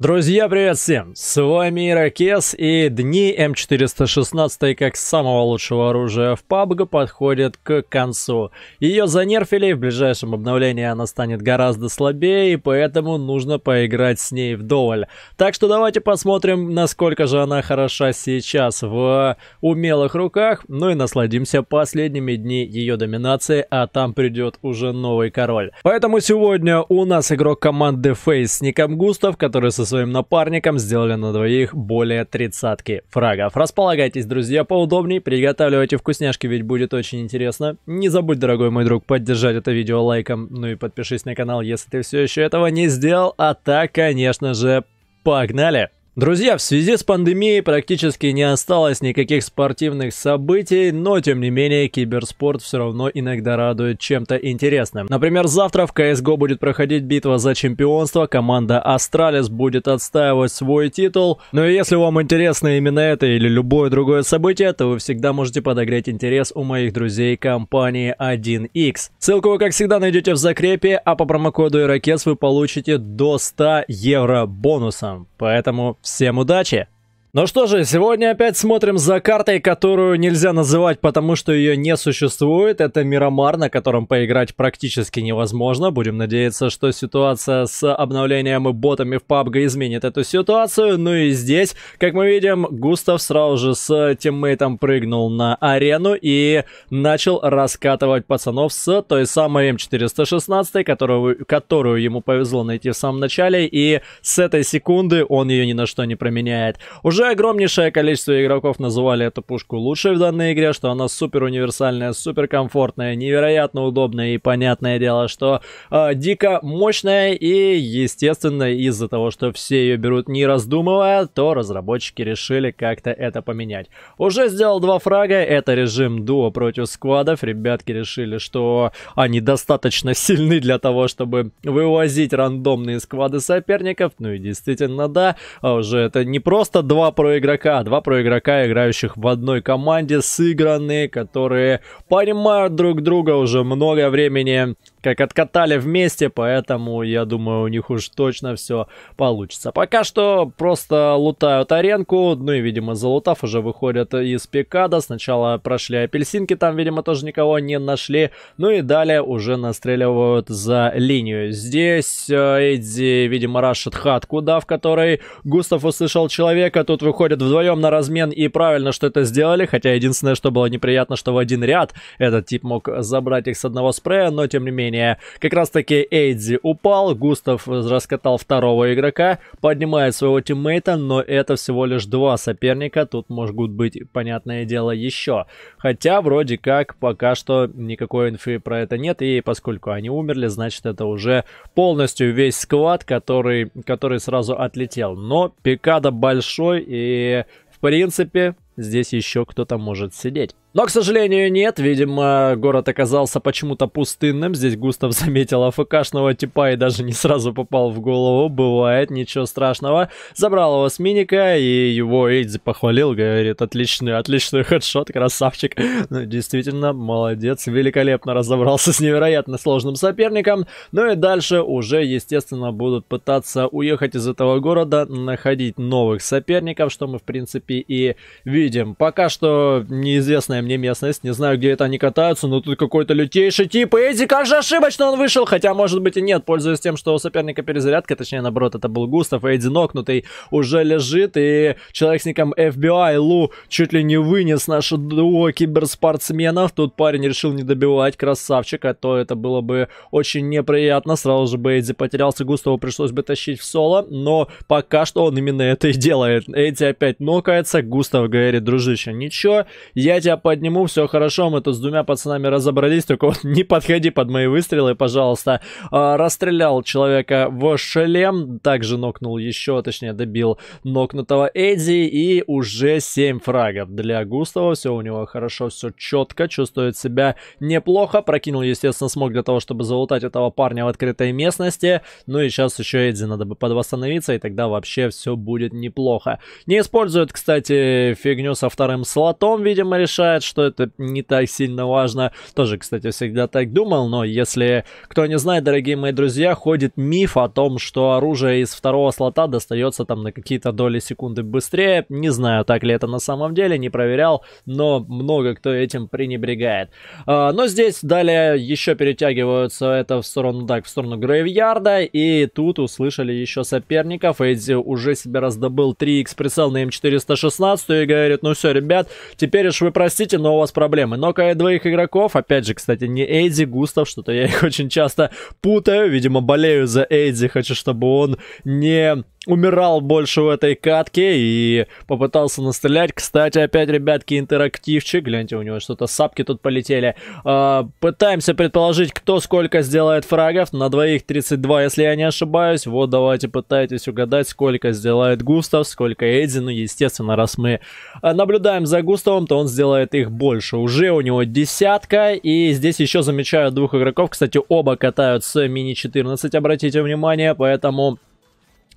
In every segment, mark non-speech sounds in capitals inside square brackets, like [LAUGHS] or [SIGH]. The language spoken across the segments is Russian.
Друзья, привет всем! С вами Иракес и дни М416 как самого лучшего оружия в PUBG подходят к концу. Ее занерфили, в ближайшем обновлении она станет гораздо слабее, и поэтому нужно поиграть с ней вдоволь. Так что давайте посмотрим, насколько же она хороша сейчас в умелых руках, ну и насладимся последними дни ее доминации, а там придет уже новый король. Поэтому сегодня у нас игрок команды Face с ником Густав, который со своим напарником сделали на двоих более тридцатки фрагов. Располагайтесь, друзья, поудобнее, приготавливайте вкусняшки, ведь будет очень интересно. Не забудь, дорогой мой друг, поддержать это видео лайком, ну и подпишись на канал, если ты все еще этого не сделал. А так, конечно же, погнали! Друзья, в связи с пандемией практически не осталось никаких спортивных событий, но тем не менее киберспорт все равно иногда радует чем-то интересным. Например, завтра в CSGO будет проходить битва за чемпионство, команда Астралис будет отстаивать свой титул. Но если вам интересно именно это или любое другое событие, то вы всегда можете подогреть интерес у моих друзей компании 1x. Ссылку вы, как всегда, найдете в закрепе, а по промокоду Ирокез вы получите до 100 евро бонусом. Поэтому Всем удачи! Ну что же, сегодня опять смотрим за картой, которую нельзя называть, потому что ее не существует. Это Миромар, на котором поиграть практически невозможно. Будем надеяться, что ситуация с обновлением и ботами в PUBG изменит эту ситуацию. Ну и здесь, как мы видим, Густав сразу же с тиммейтом прыгнул на арену и начал раскатывать пацанов с той самой М416, которую, которую ему повезло найти в самом начале. И с этой секунды он ее ни на что не променяет. Уже уже огромнейшее количество игроков называли эту пушку лучшей в данной игре, что она супер универсальная, супер комфортная, невероятно удобная и понятное дело, что э, дико мощная и, естественно, из-за того, что все ее берут не раздумывая, то разработчики решили как-то это поменять. Уже сделал два фрага, это режим дуо против сквадов, ребятки решили, что они достаточно сильны для того, чтобы вывозить рандомные сквады соперников, ну и действительно да, а уже это не просто два два игрока, Два про проигрока, играющих в одной команде, сыгранные, которые понимают друг друга уже много времени как откатали вместе, поэтому я думаю, у них уж точно все получится. Пока что просто лутают аренку, ну и, видимо, залутав уже выходят из пикада. Сначала прошли апельсинки, там, видимо, тоже никого не нашли. Ну и далее уже настреливают за линию. Здесь э, Эдди, видимо, рашит хатку, да, в которой Густав услышал человека. Тут выходят вдвоем на размен и правильно, что это сделали. Хотя единственное, что было неприятно, что в один ряд этот тип мог забрать их с одного спрея, но тем не менее нападения. Как раз таки Эйдзи упал, Густав раскатал второго игрока, поднимает своего тиммейта, но это всего лишь два соперника, тут могут быть, понятное дело, еще. Хотя вроде как пока что никакой инфы про это нет, и поскольку они умерли, значит это уже полностью весь сквад, который, который сразу отлетел. Но пикада большой и в принципе, здесь еще кто-то может сидеть. Но, к сожалению, нет. Видимо, город оказался почему-то пустынным. Здесь Густав [LAUGHS] заметил АФКшного типа и даже не сразу попал в голову. Бывает, ничего страшного. Забрал его с миника, и его Эйдзи похвалил. Говорит, отличный, отличный хедшот, красавчик. [LAUGHS] Ну, действительно, молодец. Великолепно разобрался с невероятно сложным соперником. Ну и дальше уже, естественно, будут пытаться уехать из этого города, находить новых соперников, что мы, в принципе, и видим увидим. Пока что неизвестная мне местность. Не знаю, где это они катаются, но тут какой-то лютейший тип. Эдди, как же ошибочно он вышел. Хотя, может быть, и нет. Пользуясь тем, что у соперника перезарядка, точнее, наоборот, это был Густав. Эдди нокнутый уже лежит. И человек с ником FBI Лу чуть ли не вынес наше дуо киберспортсменов. Тут парень решил не добивать красавчика, а то это было бы очень неприятно. Сразу же бы Эдди потерялся. Густаву пришлось бы тащить в соло. Но пока что он именно это и делает. Эдди опять нокается. Густав говорит говорит, дружище, ничего, я тебя подниму, все хорошо, мы тут с двумя пацанами разобрались, только вот не подходи под мои выстрелы, пожалуйста. А, расстрелял человека в шлем, также нокнул еще, точнее, добил нокнутого Эдди, и уже 7 фрагов для Густава, все у него хорошо, все четко, чувствует себя неплохо, прокинул, естественно, смог для того, чтобы залутать этого парня в открытой местности, ну и сейчас еще Эдди надо бы подвосстановиться, и тогда вообще все будет неплохо. Не используют, кстати, фигню нее со вторым слотом, видимо, решает, что это не так сильно важно. Тоже, кстати, всегда так думал, но если кто не знает, дорогие мои друзья, ходит миф о том, что оружие из второго слота достается там на какие-то доли секунды быстрее. Не знаю, так ли это на самом деле, не проверял, но много кто этим пренебрегает. А, но здесь далее еще перетягиваются это в сторону, так, в сторону Грейвьярда, и тут услышали еще соперников. Эдзи уже себе раздобыл 3 экспресса на М416, и говорит говорит, ну все, ребят, теперь уж вы простите, но у вас проблемы. Но когда двоих игроков, опять же, кстати, не Эйди, Густав, что-то я их [LAUGHS] очень часто путаю, видимо, болею за Эйди, хочу, чтобы он не умирал больше в этой катке и попытался настрелять. Кстати, опять, ребятки, интерактивчик. Гляньте, у него что-то сапки тут полетели. А, пытаемся предположить, кто сколько сделает фрагов. На двоих 32, если я не ошибаюсь. Вот давайте пытайтесь угадать, сколько сделает Густав, сколько Эдди. Ну, естественно, раз мы а, наблюдаем за Густавом, то он сделает их больше. Уже у него десятка. И здесь еще замечаю двух игроков. Кстати, оба катаются мини-14, обратите внимание. Поэтому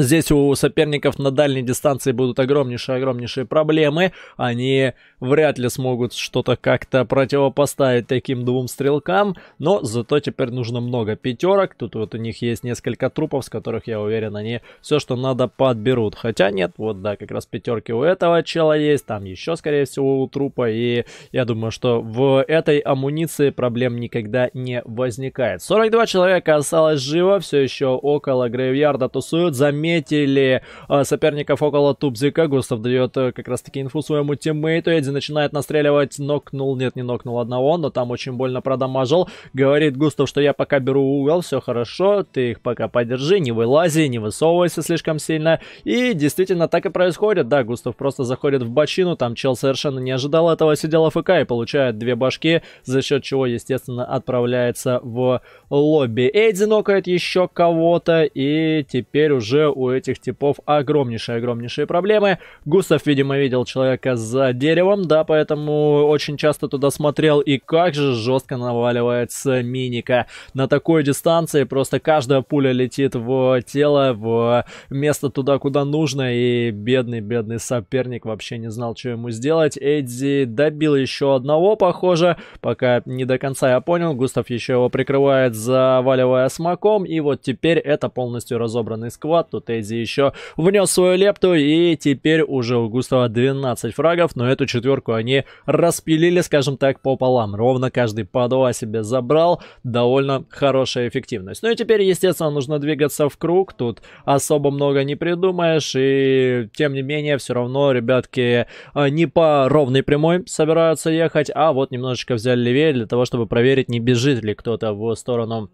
Здесь у соперников на дальней дистанции будут огромнейшие-огромнейшие проблемы. Они вряд ли смогут что-то как-то противопоставить таким двум стрелкам, но зато теперь нужно много пятерок, тут вот у них есть несколько трупов, с которых, я уверен, они все, что надо, подберут. Хотя нет, вот да, как раз пятерки у этого чела есть, там еще, скорее всего, у трупа, и я думаю, что в этой амуниции проблем никогда не возникает. 42 человека осталось живо, все еще около грейвьярда тусуют, заметили э, соперников около Тубзика, Густав дает э, как раз таки инфу своему тиммейту, Бензи начинает настреливать, нокнул, нет, не нокнул одного, но там очень больно продамажил. Говорит Густав, что я пока беру угол, все хорошо, ты их пока подержи, не вылази, не высовывайся слишком сильно. И действительно так и происходит, да, Густав просто заходит в бочину, там чел совершенно не ожидал этого, сидел АФК и получает две башки, за счет чего, естественно, отправляется в лобби. Эдди нокает еще кого-то, и теперь уже у этих типов огромнейшие-огромнейшие проблемы. Густав, видимо, видел человека за деревом, днем, да, поэтому очень часто туда смотрел. И как же жестко наваливается миника. На такой дистанции просто каждая пуля летит в тело, в место туда, куда нужно. И бедный-бедный соперник вообще не знал, что ему сделать. Эдди добил еще одного, похоже. Пока не до конца я понял. Густав еще его прикрывает, заваливая смоком. И вот теперь это полностью разобранный сквад. Тут Эдди еще внес свою лепту. И теперь уже у Густава 12 фрагов. Но эту четвертую четверку они распилили, скажем так, пополам. Ровно каждый по два себе забрал. Довольно хорошая эффективность. Ну и теперь, естественно, нужно двигаться в круг. Тут особо много не придумаешь. И тем не менее, все равно ребятки а, не по ровной прямой собираются ехать, а вот немножечко взяли левее для того, чтобы проверить, не бежит ли кто-то в сторону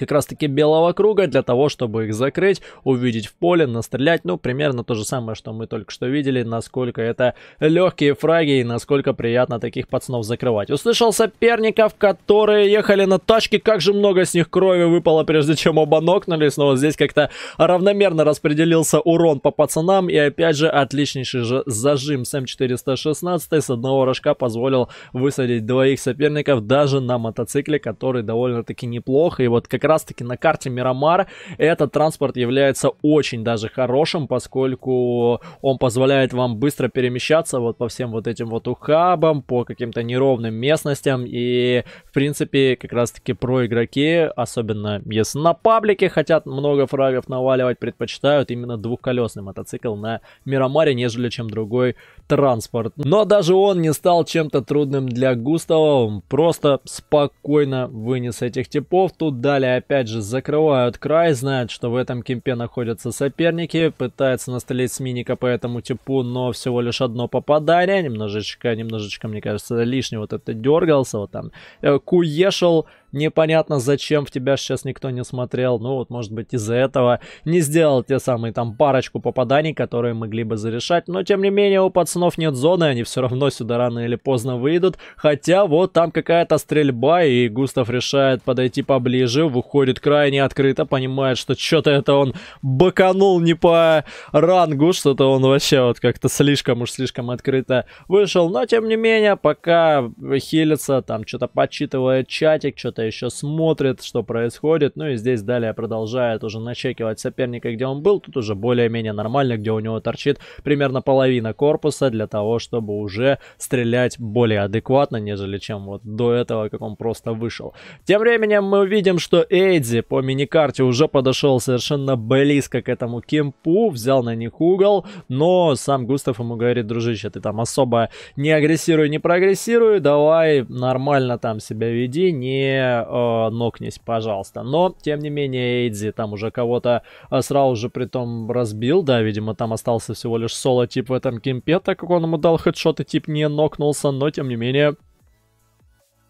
как раз-таки белого круга для того, чтобы их закрыть, увидеть в поле, настрелять. Ну, примерно то же самое, что мы только что видели, насколько это легкие фраги и насколько приятно таких пацанов закрывать. Услышал соперников, которые ехали на тачке, как же много с них крови выпало, прежде чем оба нокнулись. Но вот здесь как-то равномерно распределился урон по пацанам. И опять же, отличнейший же зажим с М416 эм с одного рожка позволил высадить двоих соперников даже на мотоцикле, который довольно-таки неплохо. И вот как раз раз-таки на карте Мирамар этот транспорт является очень даже хорошим, поскольку он позволяет вам быстро перемещаться вот по всем вот этим вот ухабам, по каким-то неровным местностям. И, в принципе, как раз-таки про игроки, особенно если на паблике хотят много фрагов наваливать, предпочитают именно двухколесный мотоцикл на Мирамаре, нежели чем другой транспорт. Но даже он не стал чем-то трудным для Густава, он просто спокойно вынес этих типов. Тут далее опять же закрывают край, знают, что в этом кемпе находятся соперники, пытаются настрелить с миника по этому типу, но всего лишь одно попадание, немножечко, немножечко, мне кажется, лишний вот это дергался, вот там, э, куешил, непонятно зачем в тебя сейчас никто не смотрел, ну вот может быть из-за этого не сделал те самые там парочку попаданий, которые могли бы зарешать, но тем не менее у пацанов нет зоны, они все равно сюда рано или поздно выйдут, хотя вот там какая-то стрельба, и Густав решает подойти поближе, выходит крайне открыто, понимает, что что-то это он баканул не по рангу, что-то он вообще вот как-то слишком уж слишком открыто вышел, но тем не менее, пока хилится, там что-то подсчитывает чатик, что-то ребята еще смотрят, что происходит. Ну и здесь далее продолжает уже начекивать соперника, где он был. Тут уже более-менее нормально, где у него торчит примерно половина корпуса для того, чтобы уже стрелять более адекватно, нежели чем вот до этого, как он просто вышел. Тем временем мы увидим, что Эйдзи по миникарте уже подошел совершенно близко к этому кемпу, взял на них угол, но сам Густав ему говорит, дружище, ты там особо не агрессируй, не прогрессируй, давай нормально там себя веди, не Э, нокнись, пожалуйста. Но, тем не менее, Эйдзи там уже кого-то э, сразу же притом разбил, да, видимо, там остался всего лишь соло-тип в этом кемпе, так как он ему дал хедшот и тип не нокнулся, но, тем не менее,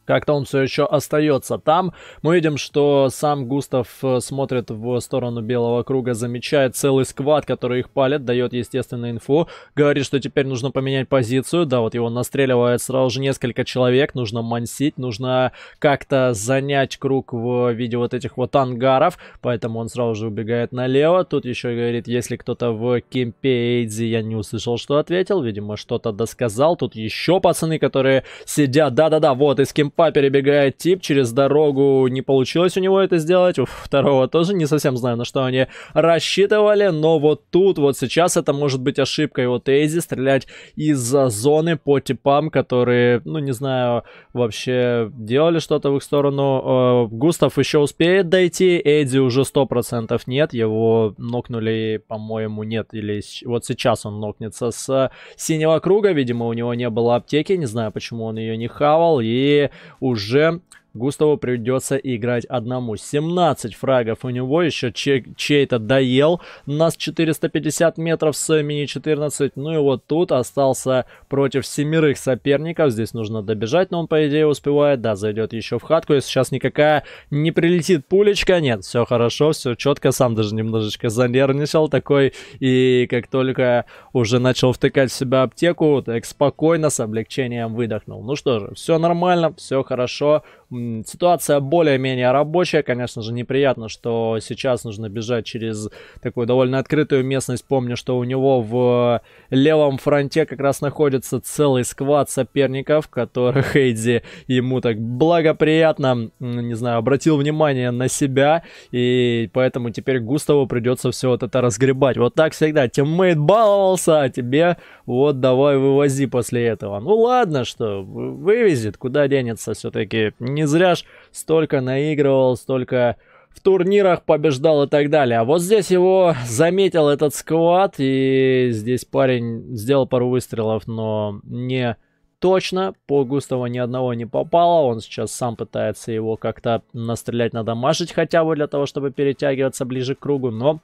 как-то он все еще остается там. Мы видим, что сам Густав э, смотрит в сторону белого круга, замечает целый сквад, который их палит, дает естественно инфу, говорит, что теперь нужно поменять позицию. Да, вот его настреливает сразу же несколько человек, нужно мансить, нужно как-то занять круг в виде вот этих вот ангаров, поэтому он сразу же убегает налево. Тут еще говорит, если кто-то в кемпе Эйдзи, я не услышал, что ответил, видимо, что-то досказал. Тут еще пацаны, которые сидят, да-да-да, вот из кемпа импа перебегает тип через дорогу. Не получилось у него это сделать. У второго тоже не совсем знаю, на что они рассчитывали. Но вот тут, вот сейчас это может быть ошибкой его Тейзи стрелять из-за зоны по типам, которые, ну не знаю, вообще делали что-то в их сторону. Э, Густав еще успеет дойти. Эдди уже 100% нет. Его нокнули, по-моему, нет. Или вот сейчас он нокнется с синего круга. Видимо, у него не было аптеки. Не знаю, почему он ее не хавал. И уже Густаву придется играть одному. 17 фрагов у него, еще чей-то доел. нас 450 метров с мини-14. Ну и вот тут остался против семерых соперников. Здесь нужно добежать, но он, по идее, успевает. Да, зайдет еще в хатку. Если сейчас никакая не прилетит пулечка, нет, все хорошо, все четко. Сам даже немножечко занервничал такой. И как только уже начал втыкать в себя аптеку, так спокойно, с облегчением выдохнул. Ну что же, все нормально, все хорошо. Ситуация более-менее рабочая. Конечно же, неприятно, что сейчас нужно бежать через такую довольно открытую местность. Помню, что у него в левом фронте как раз находится целый сквад соперников, которых Эйдзи ему так благоприятно, не знаю, обратил внимание на себя. И поэтому теперь Густаву придется все вот это разгребать. Вот так всегда. Тиммейт баловался, а тебе вот давай вывози после этого. Ну ладно, что вывезет, куда денется все-таки. Не не зря ж столько наигрывал, столько в турнирах побеждал и так далее. А вот здесь его заметил этот сквад, и здесь парень сделал пару выстрелов, но не точно. По Густаву ни одного не попало. Он сейчас сам пытается его как-то настрелять, надо мажить хотя бы для того, чтобы перетягиваться ближе к кругу. Но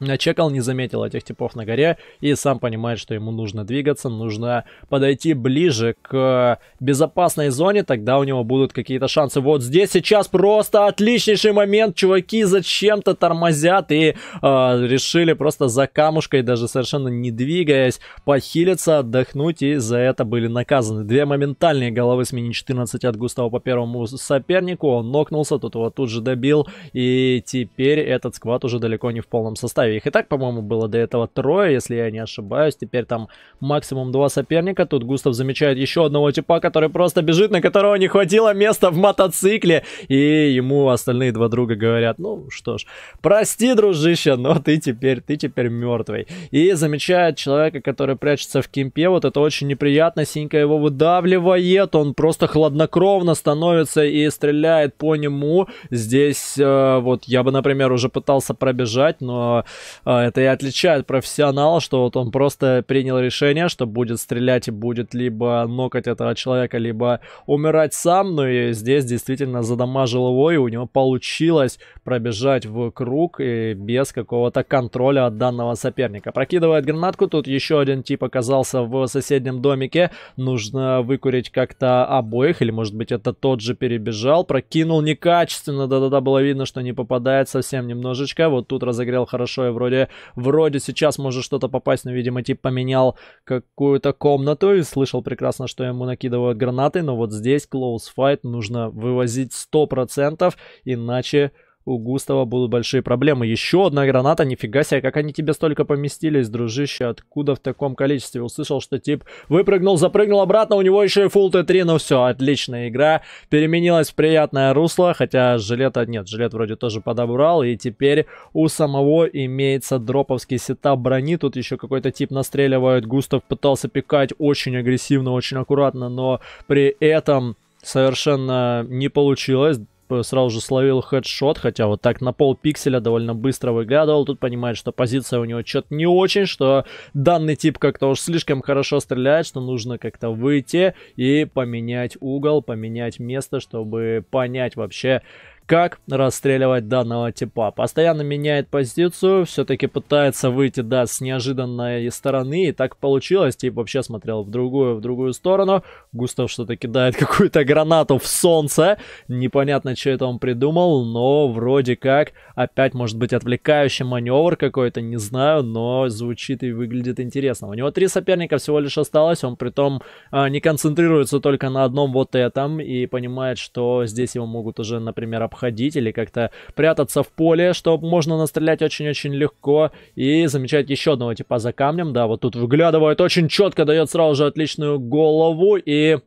начекал не заметил этих типов на горе и сам понимает, что ему нужно двигаться, нужно подойти ближе к безопасной зоне, тогда у него будут какие-то шансы. Вот здесь сейчас просто отличнейший момент, чуваки зачем-то тормозят и э, решили просто за камушкой, даже совершенно не двигаясь, похилиться, отдохнуть и за это были наказаны. Две моментальные головы с мини-14 от Густава по первому сопернику, он нокнулся, тут его тут же добил и теперь этот сквад уже далеко не в полном составе составе. Их и так, по-моему, было до этого трое, если я не ошибаюсь. Теперь там максимум два соперника. Тут Густав замечает еще одного типа, который просто бежит, на которого не хватило места в мотоцикле. И ему остальные два друга говорят, ну что ж, прости, дружище, но ты теперь, ты теперь мертвый. И замечает человека, который прячется в кемпе. Вот это очень неприятно. Синька его выдавливает. Он просто хладнокровно становится и стреляет по нему. Здесь э, вот я бы, например, уже пытался пробежать, но а, это и отличает профессионала, что вот он просто принял решение, что будет стрелять и будет либо нокать этого человека, либо умирать сам, но ну и здесь действительно задамажил его, и у него получилось пробежать в круг и без какого-то контроля от данного соперника. Прокидывает гранатку, тут еще один тип оказался в соседнем домике, нужно выкурить как-то обоих, или может быть это тот же перебежал, прокинул некачественно, да-да-да, было видно, что не попадает совсем немножечко, вот тут разогрел хорошо свое вроде, вроде сейчас может что-то попасть, но, видимо, тип поменял какую-то комнату и слышал прекрасно, что ему накидывают гранаты, но вот здесь close fight нужно вывозить 100%, иначе у Густава будут большие проблемы. Еще одна граната, нифига себе, как они тебе столько поместились, дружище, откуда в таком количестве? Услышал, что тип выпрыгнул, запрыгнул обратно, у него еще и фул Т3, ну все, отличная игра. Переменилась в приятное русло, хотя жилета нет, жилет вроде тоже подобрал, и теперь у самого имеется дроповский сетап брони, тут еще какой-то тип настреливает, Густав пытался пикать очень агрессивно, очень аккуратно, но при этом совершенно не получилось сразу же словил хедшот, хотя вот так на пол пикселя довольно быстро выглядывал. Тут понимает, что позиция у него что-то не очень, что данный тип как-то уж слишком хорошо стреляет, что нужно как-то выйти и поменять угол, поменять место, чтобы понять вообще, как расстреливать данного типа. Постоянно меняет позицию, все-таки пытается выйти, да, с неожиданной стороны, и так получилось. Тип вообще смотрел в другую, в другую сторону. Густав что-то кидает [LAUGHS] какую-то гранату в солнце. Непонятно, что это он придумал, но вроде как опять может быть отвлекающий маневр какой-то, не знаю, но звучит и выглядит интересно. У него три соперника всего лишь осталось, он притом э, не концентрируется только на одном вот этом и понимает, что здесь его могут уже, например, обходить или как-то прятаться в поле, чтобы можно настрелять очень-очень легко. И замечать еще одного типа за камнем. Да, вот тут выглядывает очень четко, дает сразу же отличную голову и...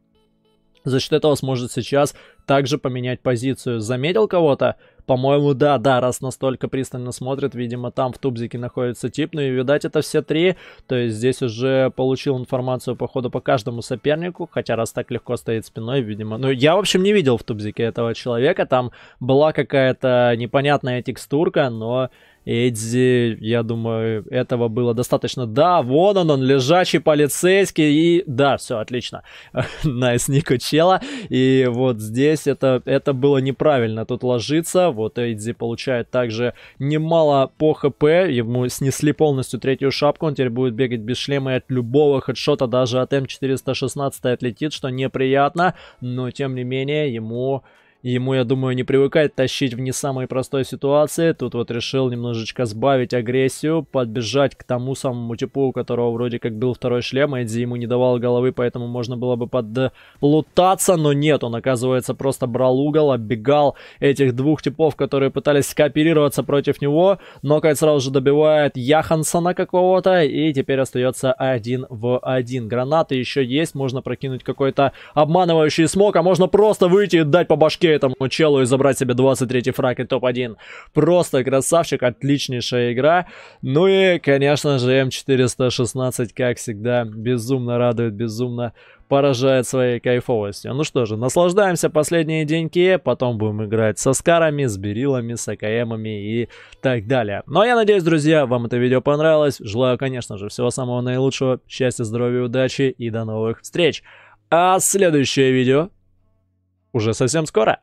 За счет этого сможет сейчас также поменять позицию. Заметил кого-то? По-моему, да, да, раз настолько пристально смотрят, видимо, там в тубзике находится тип. Ну и, видать, это все три. То есть здесь уже получил информацию, походу, по каждому сопернику. Хотя раз так легко стоит спиной, видимо. Ну, я, в общем, не видел в тубзике этого человека. Там была какая-то непонятная текстурка, но Эдди, я думаю, этого было достаточно. Да, вон он, он лежачий полицейский. И да, все, отлично. [LAUGHS] Найс Нико Чела. И вот здесь это, это было неправильно тут ложиться. Вот Эдди получает также немало по ХП. Ему снесли полностью третью шапку. Он теперь будет бегать без шлема и от любого хедшота, даже от М416 отлетит, что неприятно. Но тем не менее, ему... Ему, я думаю, не привыкать тащить в не самой простой ситуации. Тут вот решил немножечко сбавить агрессию, подбежать к тому самому типу, у которого вроде как был второй шлем. Эдди ему не давал головы, поэтому можно было бы подлутаться, но нет, он, оказывается, просто брал угол, оббегал этих двух типов, которые пытались кооперироваться против него. Нокайт сразу же добивает Яхансона какого-то, и теперь остается один в один. Гранаты еще есть, можно прокинуть какой-то обманывающий смог, а можно просто выйти и дать по башке руки этому челу и забрать себе 23 фраг и топ-1. Просто красавчик, отличнейшая игра. Ну и, конечно же, М416, эм как всегда, безумно радует, безумно поражает своей кайфовостью. Ну что же, наслаждаемся последние деньки, потом будем играть со скарами, с берилами, с АКМами и так далее. Ну а я надеюсь, друзья, вам это видео понравилось. Желаю, конечно же, всего самого наилучшего, счастья, здоровья, удачи и до новых встреч. А следующее видео уже совсем скоро.